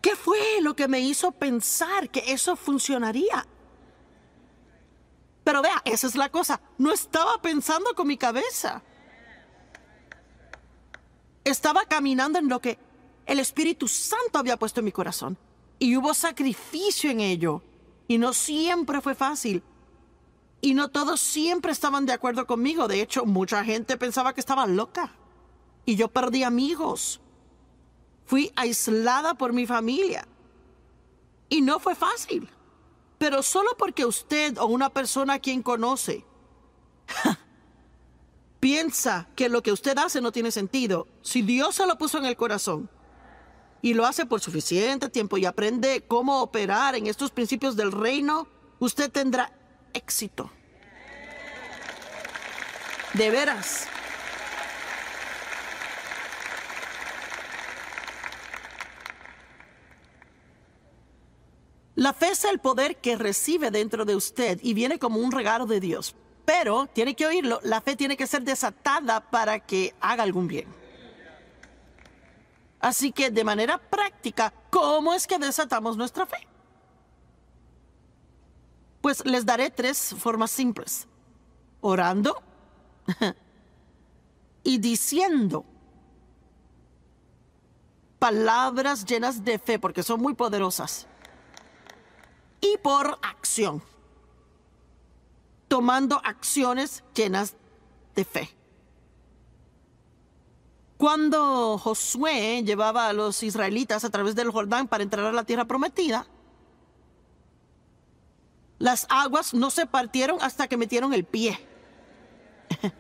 ¿Qué fue lo que me hizo pensar que eso funcionaría? Pero vea, esa es la cosa. No estaba pensando con mi cabeza. Estaba caminando en lo que el Espíritu Santo había puesto en mi corazón. Y hubo sacrificio en ello. Y no siempre fue fácil. Y no todos siempre estaban de acuerdo conmigo. De hecho, mucha gente pensaba que estaba loca. Y yo perdí amigos. Fui aislada por mi familia. Y no fue fácil pero solo porque usted o una persona quien conoce piensa que lo que usted hace no tiene sentido, si Dios se lo puso en el corazón y lo hace por suficiente tiempo y aprende cómo operar en estos principios del reino, usted tendrá éxito. De veras. La fe es el poder que recibe dentro de usted y viene como un regalo de Dios. Pero, tiene que oírlo, la fe tiene que ser desatada para que haga algún bien. Así que de manera práctica, ¿cómo es que desatamos nuestra fe? Pues les daré tres formas simples. Orando y diciendo palabras llenas de fe porque son muy poderosas y por acción, tomando acciones llenas de fe. Cuando Josué llevaba a los israelitas a través del Jordán para entrar a la tierra prometida, las aguas no se partieron hasta que metieron el pie.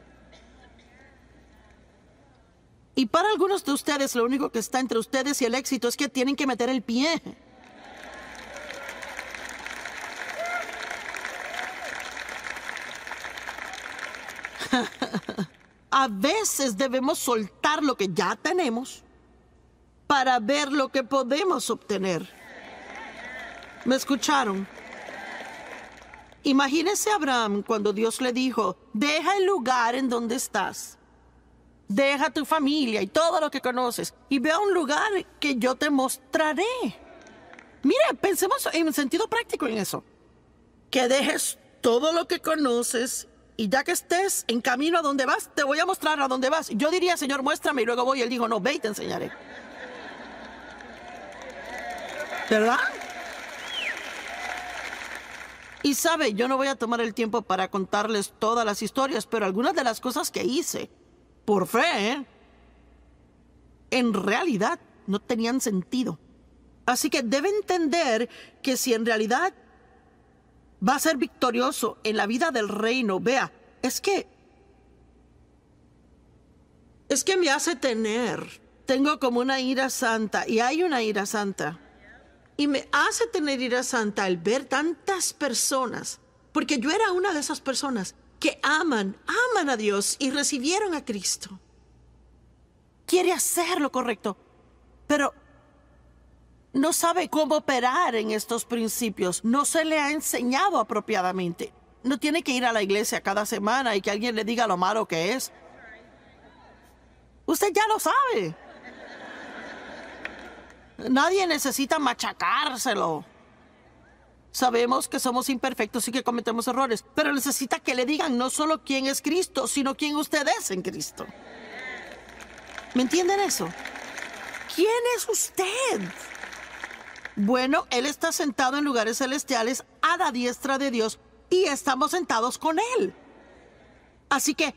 y para algunos de ustedes lo único que está entre ustedes y el éxito es que tienen que meter el pie. A veces debemos soltar lo que ya tenemos para ver lo que podemos obtener. ¿Me escucharon? Imagínese a Abraham cuando Dios le dijo, deja el lugar en donde estás, deja tu familia y todo lo que conoces y ve a un lugar que yo te mostraré. Mire, pensemos en sentido práctico en eso. Que dejes todo lo que conoces y ya que estés en camino a donde vas, te voy a mostrar a donde vas. Yo diría, Señor, muéstrame y luego voy. Él dijo, no, ve y te enseñaré. ¿Verdad? Y sabe, yo no voy a tomar el tiempo para contarles todas las historias, pero algunas de las cosas que hice, por fe, ¿eh? en realidad no tenían sentido. Así que debe entender que si en realidad va a ser victorioso en la vida del reino. Vea, es que... Es que me hace tener. Tengo como una ira santa y hay una ira santa. Y me hace tener ira santa al ver tantas personas, porque yo era una de esas personas que aman, aman a Dios y recibieron a Cristo. Quiere hacer lo correcto, pero no sabe cómo operar en estos principios, no se le ha enseñado apropiadamente. No tiene que ir a la iglesia cada semana y que alguien le diga lo malo que es. Usted ya lo sabe. Nadie necesita machacárselo. Sabemos que somos imperfectos y que cometemos errores, pero necesita que le digan no solo quién es Cristo, sino quién usted es en Cristo. ¿Me entienden eso? ¿Quién es usted? Bueno, Él está sentado en lugares celestiales a la diestra de Dios y estamos sentados con Él. Así que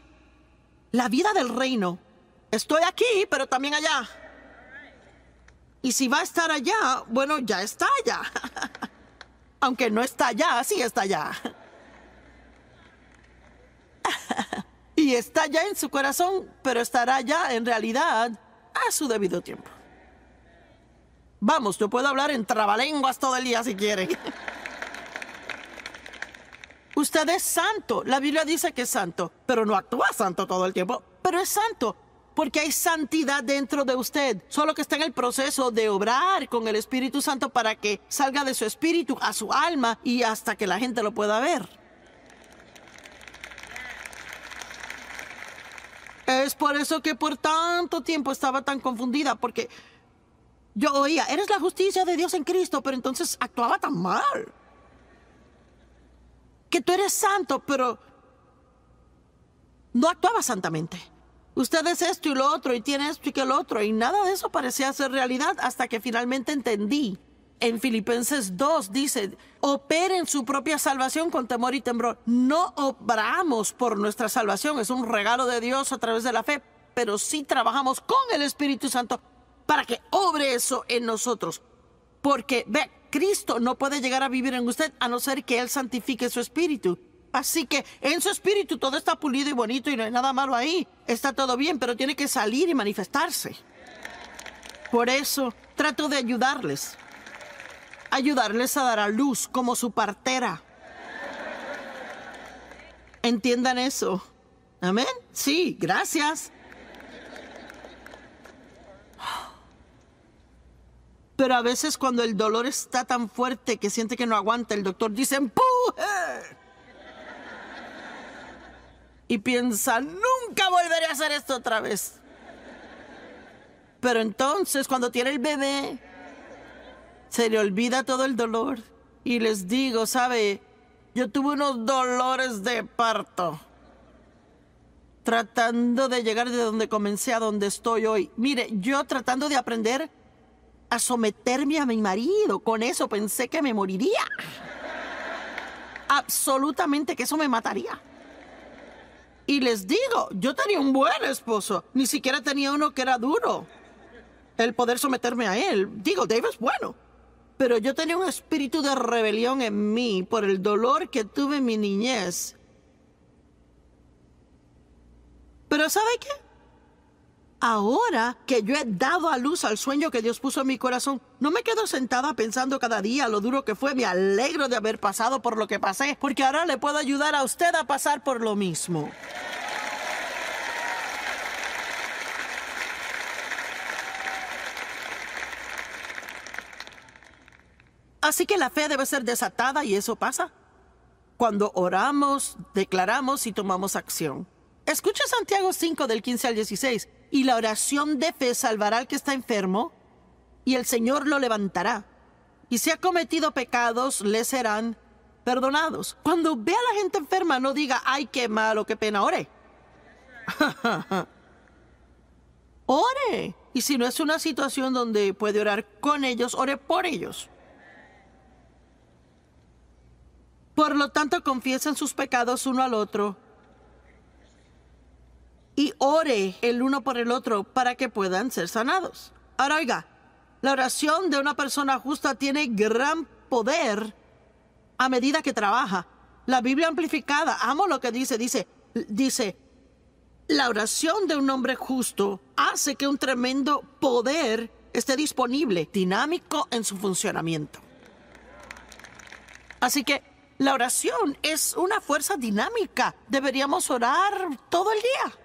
la vida del reino, estoy aquí, pero también allá. Y si va a estar allá, bueno, ya está allá. Aunque no está allá, sí está allá. y está allá en su corazón, pero estará allá en realidad a su debido tiempo. Vamos, yo puedo hablar en trabalenguas todo el día si quiere. Usted es santo. La Biblia dice que es santo, pero no actúa santo todo el tiempo. Pero es santo porque hay santidad dentro de usted. Solo que está en el proceso de obrar con el Espíritu Santo para que salga de su espíritu a su alma y hasta que la gente lo pueda ver. Es por eso que por tanto tiempo estaba tan confundida, porque yo oía, eres la justicia de Dios en Cristo, pero entonces actuaba tan mal. Que tú eres santo, pero no actuaba santamente. Usted es esto y lo otro, y tiene esto y que lo otro, y nada de eso parecía ser realidad hasta que finalmente entendí. En Filipenses 2 dice, operen su propia salvación con temor y temblor. No obramos por nuestra salvación, es un regalo de Dios a través de la fe, pero sí trabajamos con el Espíritu Santo para que obre eso en nosotros. Porque, ve, Cristo no puede llegar a vivir en usted a no ser que Él santifique su espíritu. Así que en su espíritu todo está pulido y bonito y no hay nada malo ahí. Está todo bien, pero tiene que salir y manifestarse. Por eso trato de ayudarles. Ayudarles a dar a luz como su partera. Entiendan eso. Amén. Sí, gracias. Pero a veces cuando el dolor está tan fuerte que siente que no aguanta, el doctor dice empuje. Y piensa, nunca volveré a hacer esto otra vez. Pero entonces cuando tiene el bebé, se le olvida todo el dolor. Y les digo, ¿sabe? Yo tuve unos dolores de parto. Tratando de llegar de donde comencé a donde estoy hoy. Mire, yo tratando de aprender a someterme a mi marido. Con eso pensé que me moriría. Absolutamente que eso me mataría. Y les digo, yo tenía un buen esposo. Ni siquiera tenía uno que era duro. El poder someterme a él. Digo, Dave es bueno. Pero yo tenía un espíritu de rebelión en mí por el dolor que tuve en mi niñez. Pero ¿sabe qué? Ahora que yo he dado a luz al sueño que Dios puso en mi corazón, no me quedo sentada pensando cada día lo duro que fue. Me alegro de haber pasado por lo que pasé, porque ahora le puedo ayudar a usted a pasar por lo mismo. Así que la fe debe ser desatada y eso pasa cuando oramos, declaramos y tomamos acción. Escucha Santiago 5 del 15 al 16 y la oración de fe salvará al que está enfermo, y el Señor lo levantará. Y si ha cometido pecados, le serán perdonados. Cuando vea a la gente enferma, no diga, ay, qué malo, qué pena, ore. ore. Y si no es una situación donde puede orar con ellos, ore por ellos. Por lo tanto, confiesen sus pecados uno al otro y ore el uno por el otro para que puedan ser sanados. Ahora oiga, la oración de una persona justa tiene gran poder a medida que trabaja. La Biblia amplificada, amo lo que dice, dice, dice, la oración de un hombre justo hace que un tremendo poder esté disponible, dinámico en su funcionamiento. Así que la oración es una fuerza dinámica. Deberíamos orar todo el día.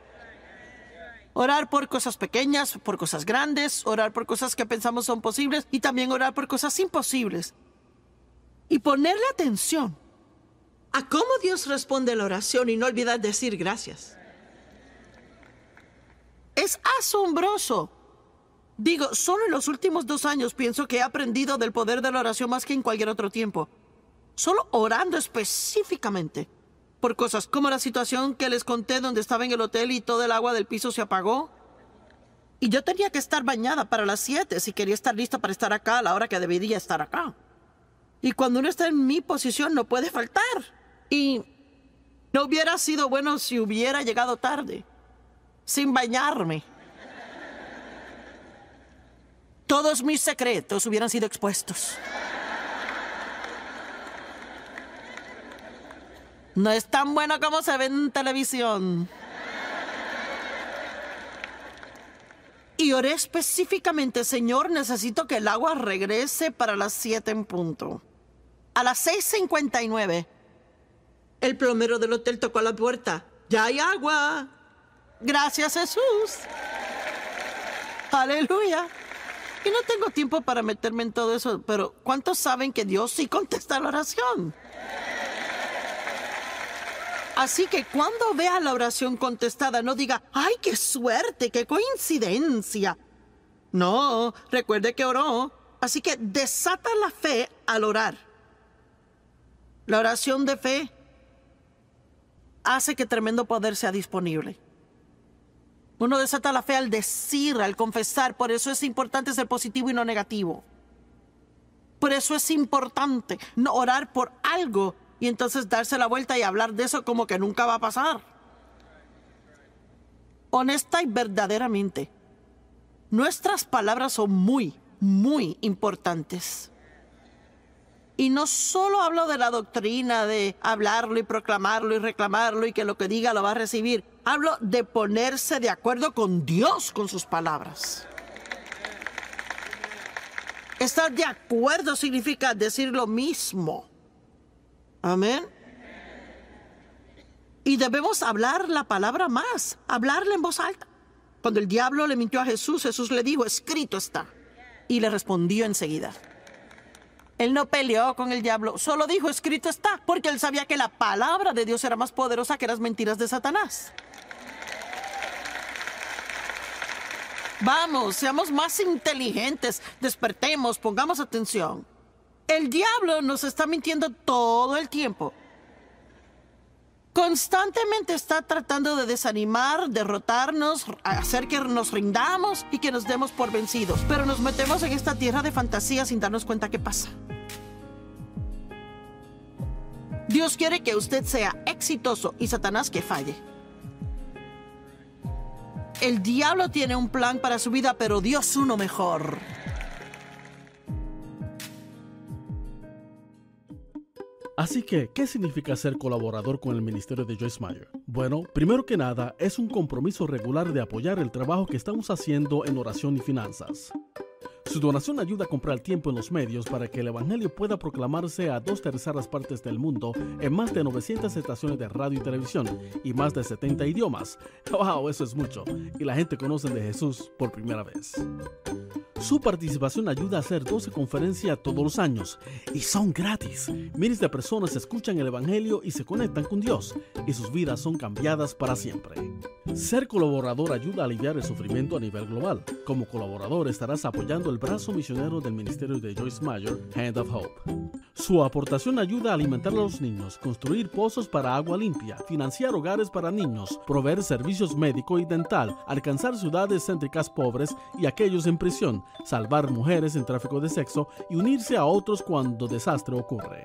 Orar por cosas pequeñas, por cosas grandes, orar por cosas que pensamos son posibles y también orar por cosas imposibles. Y ponerle atención a cómo Dios responde la oración y no olvidar decir gracias. Es asombroso. Digo, solo en los últimos dos años pienso que he aprendido del poder de la oración más que en cualquier otro tiempo. Solo orando específicamente por cosas como la situación que les conté donde estaba en el hotel y todo el agua del piso se apagó. Y yo tenía que estar bañada para las 7 si quería estar lista para estar acá a la hora que debería estar acá. Y cuando uno está en mi posición no puede faltar. Y no hubiera sido bueno si hubiera llegado tarde, sin bañarme. Todos mis secretos hubieran sido expuestos. No es tan bueno como se ve en televisión. Y oré específicamente, Señor, necesito que el agua regrese para las 7 en punto. A las 6.59, el plomero del hotel tocó a la puerta. Ya hay agua. Gracias, Jesús. Aleluya. Y no tengo tiempo para meterme en todo eso, pero ¿cuántos saben que Dios sí contesta la oración? Así que cuando vea la oración contestada, no diga, ¡ay, qué suerte, qué coincidencia! No, recuerde que oró. Así que desata la fe al orar. La oración de fe hace que tremendo poder sea disponible. Uno desata la fe al decir, al confesar. Por eso es importante ser positivo y no negativo. Por eso es importante no orar por algo y entonces darse la vuelta y hablar de eso como que nunca va a pasar. Honesta y verdaderamente, nuestras palabras son muy, muy importantes. Y no solo hablo de la doctrina de hablarlo y proclamarlo y reclamarlo y que lo que diga lo va a recibir. Hablo de ponerse de acuerdo con Dios con sus palabras. Estar de acuerdo significa decir lo mismo Amén. Y debemos hablar la palabra más, hablarle en voz alta. Cuando el diablo le mintió a Jesús, Jesús le dijo, escrito está. Y le respondió enseguida. Él no peleó con el diablo, solo dijo, escrito está, porque él sabía que la palabra de Dios era más poderosa que las mentiras de Satanás. Vamos, seamos más inteligentes, despertemos, pongamos atención. El diablo nos está mintiendo todo el tiempo. Constantemente está tratando de desanimar, derrotarnos, hacer que nos rindamos y que nos demos por vencidos. Pero nos metemos en esta tierra de fantasía sin darnos cuenta qué pasa. Dios quiere que usted sea exitoso y Satanás que falle. El diablo tiene un plan para su vida, pero Dios uno mejor. Así que, ¿qué significa ser colaborador con el ministerio de Joyce Meyer? Bueno, primero que nada, es un compromiso regular de apoyar el trabajo que estamos haciendo en oración y finanzas. Su donación ayuda a comprar el tiempo en los medios para que el Evangelio pueda proclamarse a dos terceras partes del mundo en más de 900 estaciones de radio y televisión y más de 70 idiomas. ¡Wow! Eso es mucho. Y la gente conoce de Jesús por primera vez. Su participación ayuda a hacer 12 conferencias todos los años y son gratis. Miles de personas escuchan el Evangelio y se conectan con Dios y sus vidas son cambiadas para siempre. Ser colaborador ayuda a aliviar el sufrimiento a nivel global. Como colaborador estarás apoyando el brazo misionero del ministerio de Joyce Meyer, Hand of Hope. Su aportación ayuda a alimentar a los niños, construir pozos para agua limpia, financiar hogares para niños, proveer servicios médico y dental, alcanzar ciudades céntricas pobres y aquellos en prisión, salvar mujeres en tráfico de sexo y unirse a otros cuando desastre ocurre.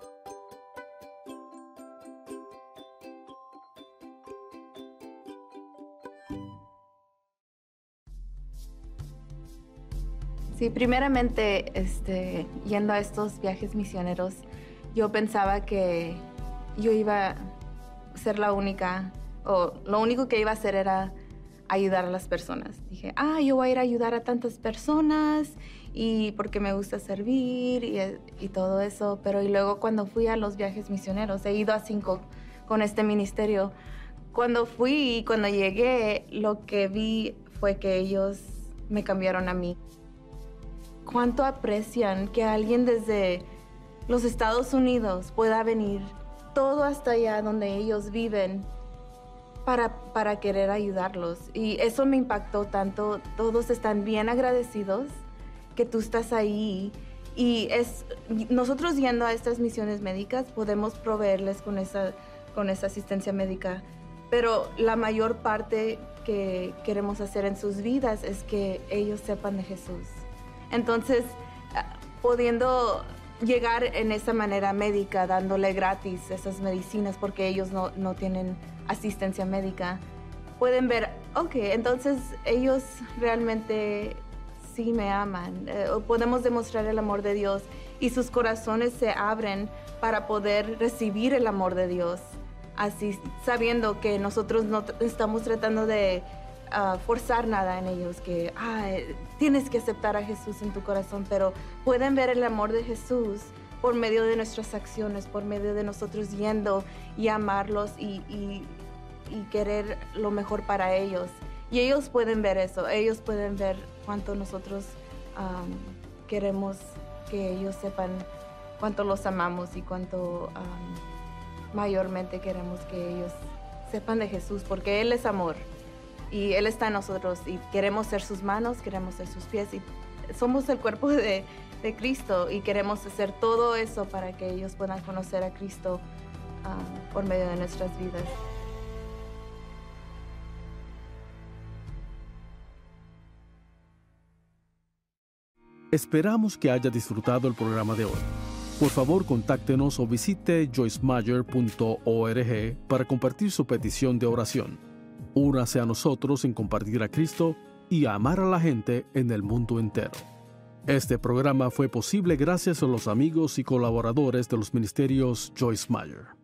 Sí, primeramente, este, yendo a estos viajes misioneros, yo pensaba que yo iba a ser la única, o lo único que iba a hacer era ayudar a las personas. Dije, ah, yo voy a ir a ayudar a tantas personas y porque me gusta servir y, todo eso. Pero y luego cuando fui a los viajes misioneros, he ido a cinco con este ministerio. Cuando fui y cuando llegué, lo que vi fue que ellos me cambiaron a mí cuánto aprecian que alguien desde los Estados Unidos pueda venir todo hasta allá donde ellos viven para, querer ayudarlos. Y eso me impactó tanto. Todos están bien agradecidos que tú estás ahí. Y es, nosotros yendo a estas misiones médicas podemos proveerles con esa, con esa asistencia médica. Pero la mayor parte que queremos hacer en sus vidas es que ellos sepan de Jesús. Entonces, ah, pudiendo llegar en esa manera médica, dándole gratis esas medicinas porque ellos no, tienen asistencia médica, pueden ver, ok, entonces ellos realmente sí me aman. Eh, podemos demostrar el amor de Dios y sus corazones se abren para poder recibir el amor de Dios. Así, sabiendo que nosotros no estamos tratando de forzar nada en ellos, que tienes que aceptar a Jesús en tu corazón, pero pueden ver el amor de Jesús por medio de nuestras acciones, por medio de nosotros yendo y amarlos y, querer lo mejor para ellos. Y ellos pueden ver eso, ellos pueden ver cuánto nosotros queremos que ellos sepan cuánto los amamos y cuánto mayormente queremos que ellos sepan de Jesús, porque Él es amor y Él está en nosotros y queremos ser sus manos, queremos ser sus pies y somos el cuerpo de, Cristo y queremos hacer todo eso para que ellos puedan conocer a Cristo ah, por medio de nuestras vidas. Esperamos que haya disfrutado el programa de hoy. Por favor, contáctenos o visite joysmayer.org para compartir su petición de oración. Únase a nosotros en compartir a Cristo y amar a la gente en el mundo entero. Este programa fue posible gracias a los amigos y colaboradores de los ministerios Joyce Meyer.